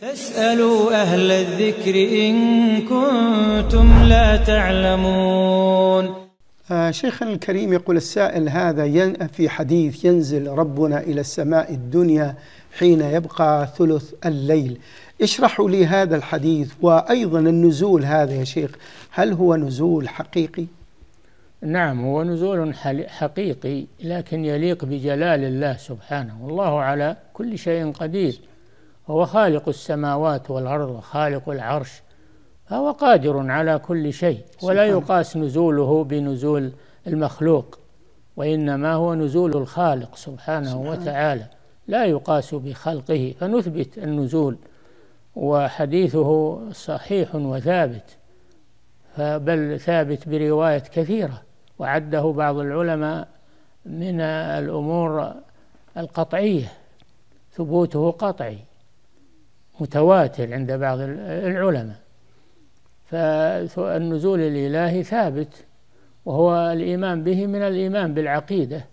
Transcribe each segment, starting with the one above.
فاسألوا أهل الذكر إن كنتم لا تعلمون آه شيخ الكريم يقول السائل هذا في حديث ينزل ربنا إلى السماء الدنيا حين يبقى ثلث الليل اشرحوا لي هذا الحديث وأيضا النزول هذا يا شيخ هل هو نزول حقيقي؟ نعم هو نزول حقيقي لكن يليق بجلال الله سبحانه والله على كل شيء قدير وهو خالق السماوات والأرض وخالق العرش فهو قادر على كل شيء ولا يقاس نزوله بنزول المخلوق وإنما هو نزول الخالق سبحانه, سبحانه وتعالى لا يقاس بخلقه فنثبت النزول وحديثه صحيح وثابت بل ثابت برواية كثيرة وعده بعض العلماء من الأمور القطعية ثبوته قطعي متواتر عند بعض العلماء فالنزول الإلهي ثابت وهو الإيمان به من الإيمان بالعقيدة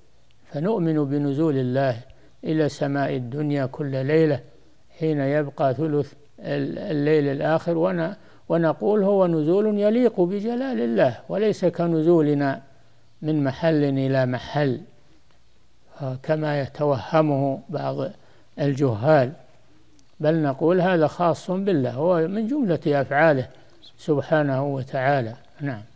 فنؤمن بنزول الله إلى سماء الدنيا كل ليلة حين يبقى ثلث الليل الآخر وأنا ونقول هو نزول يليق بجلال الله وليس كنزولنا من محل إلى محل كما يتوهمه بعض الجهال بل نقول هذا خاص بالله هو من جملة أفعاله سبحانه وتعالى نعم